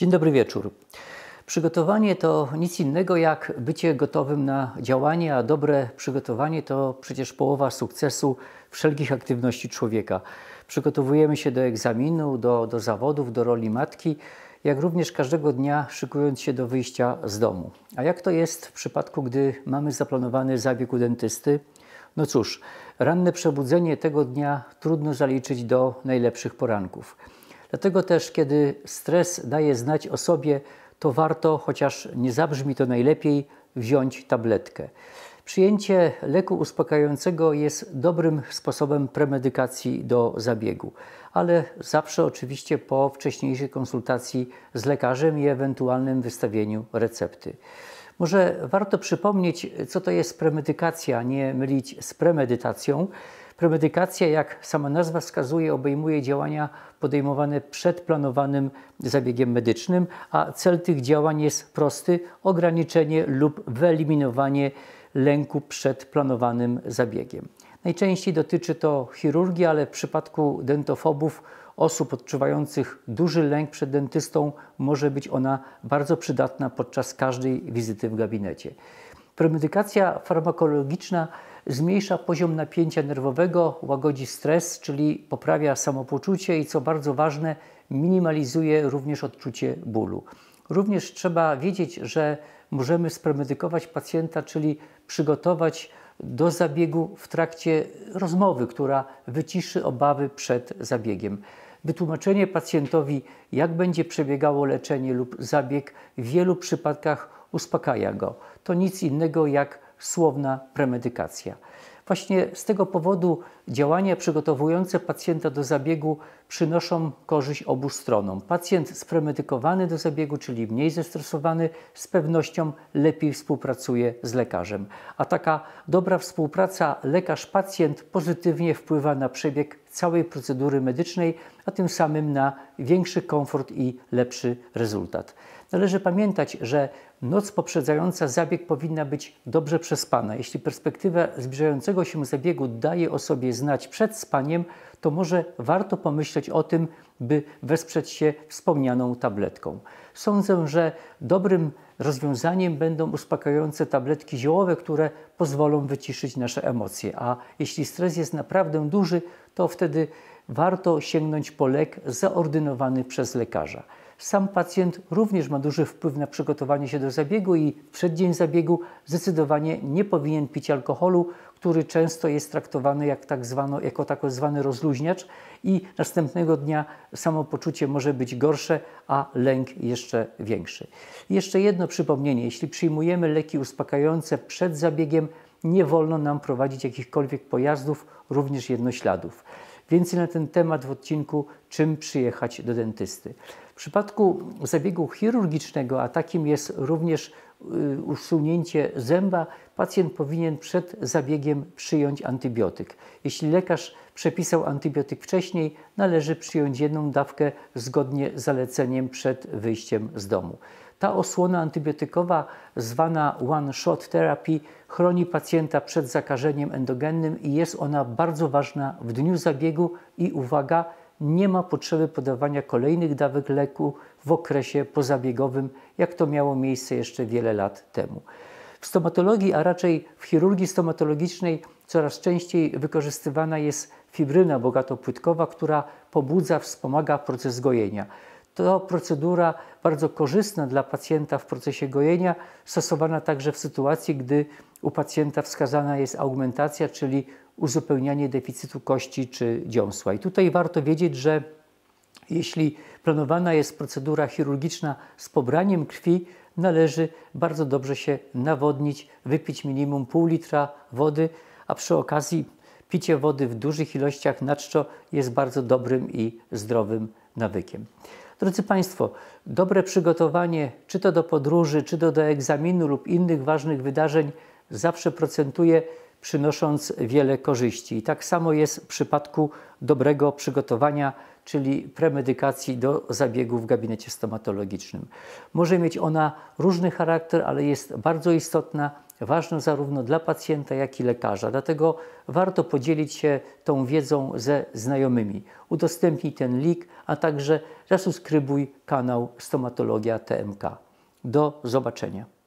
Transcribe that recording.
Dzień dobry wieczór. Przygotowanie to nic innego jak bycie gotowym na działanie, a dobre przygotowanie to przecież połowa sukcesu wszelkich aktywności człowieka. Przygotowujemy się do egzaminu, do, do zawodów, do roli matki, jak również każdego dnia szykując się do wyjścia z domu. A jak to jest w przypadku, gdy mamy zaplanowany zabieg u dentysty? No cóż, ranne przebudzenie tego dnia trudno zaliczyć do najlepszych poranków. Dlatego też, kiedy stres daje znać o sobie, to warto, chociaż nie zabrzmi to najlepiej, wziąć tabletkę. Przyjęcie leku uspokajającego jest dobrym sposobem premedykacji do zabiegu, ale zawsze oczywiście po wcześniejszej konsultacji z lekarzem i ewentualnym wystawieniu recepty. Może warto przypomnieć, co to jest premedykacja, nie mylić z premedytacją. Premedykacja, jak sama nazwa wskazuje, obejmuje działania podejmowane przed planowanym zabiegiem medycznym, a cel tych działań jest prosty: ograniczenie lub wyeliminowanie lęku przed planowanym zabiegiem. Najczęściej dotyczy to chirurgii, ale w przypadku dentofobów, osób odczuwających duży lęk przed dentystą, może być ona bardzo przydatna podczas każdej wizyty w gabinecie. Premedykacja farmakologiczna zmniejsza poziom napięcia nerwowego, łagodzi stres, czyli poprawia samopoczucie i co bardzo ważne, minimalizuje również odczucie bólu. Również trzeba wiedzieć, że możemy spremedykować pacjenta, czyli przygotować do zabiegu w trakcie rozmowy, która wyciszy obawy przed zabiegiem. Wytłumaczenie pacjentowi, jak będzie przebiegało leczenie lub zabieg, w wielu przypadkach uspokaja go. To nic innego jak słowna premedykacja. Właśnie z tego powodu działania przygotowujące pacjenta do zabiegu przynoszą korzyść obu stronom. Pacjent spremedykowany do zabiegu, czyli mniej zestresowany, z pewnością lepiej współpracuje z lekarzem. A taka dobra współpraca lekarz-pacjent pozytywnie wpływa na przebieg całej procedury medycznej, a tym samym na większy komfort i lepszy rezultat. Należy pamiętać, że Noc poprzedzająca zabieg powinna być dobrze przespana. Jeśli perspektywa zbliżającego się zabiegu daje o sobie znać przed spaniem, to może warto pomyśleć o tym, by wesprzeć się wspomnianą tabletką. Sądzę, że dobrym rozwiązaniem będą uspokajające tabletki ziołowe, które pozwolą wyciszyć nasze emocje. A jeśli stres jest naprawdę duży, to wtedy warto sięgnąć po lek zaordynowany przez lekarza. Sam pacjent również ma duży wpływ na przygotowanie się do zabiegu i przed dzień zabiegu zdecydowanie nie powinien pić alkoholu, który często jest traktowany jak tak zwano, jako tak zwany rozluźniacz i następnego dnia samopoczucie może być gorsze, a lęk jeszcze większy. Jeszcze jedno przypomnienie, jeśli przyjmujemy leki uspokajające przed zabiegiem, nie wolno nam prowadzić jakichkolwiek pojazdów, również jednośladów. Więcej na ten temat w odcinku Czym przyjechać do dentysty przypadku zabiegu chirurgicznego, a takim jest również y, usunięcie zęba, pacjent powinien przed zabiegiem przyjąć antybiotyk. Jeśli lekarz przepisał antybiotyk wcześniej, należy przyjąć jedną dawkę zgodnie z zaleceniem przed wyjściem z domu. Ta osłona antybiotykowa, zwana one-shot therapy, chroni pacjenta przed zakażeniem endogennym i jest ona bardzo ważna w dniu zabiegu i uwaga, nie ma potrzeby podawania kolejnych dawek leku w okresie pozabiegowym, jak to miało miejsce jeszcze wiele lat temu. W stomatologii, a raczej w chirurgii stomatologicznej coraz częściej wykorzystywana jest fibryna bogatopłytkowa, która pobudza, wspomaga proces gojenia. To procedura bardzo korzystna dla pacjenta w procesie gojenia, stosowana także w sytuacji, gdy u pacjenta wskazana jest augmentacja, czyli uzupełnianie deficytu kości czy dziąsła. I tutaj warto wiedzieć, że jeśli planowana jest procedura chirurgiczna z pobraniem krwi, należy bardzo dobrze się nawodnić, wypić minimum pół litra wody, a przy okazji picie wody w dużych ilościach na czczo jest bardzo dobrym i zdrowym nawykiem. Drodzy Państwo, dobre przygotowanie czy to do podróży, czy to do egzaminu lub innych ważnych wydarzeń zawsze procentuje przynosząc wiele korzyści. I tak samo jest w przypadku dobrego przygotowania, czyli premedykacji do zabiegu w gabinecie stomatologicznym. Może mieć ona różny charakter, ale jest bardzo istotna, ważna zarówno dla pacjenta, jak i lekarza. Dlatego warto podzielić się tą wiedzą ze znajomymi. Udostępnij ten link, a także zasubskrybuj kanał Stomatologia TMK. Do zobaczenia.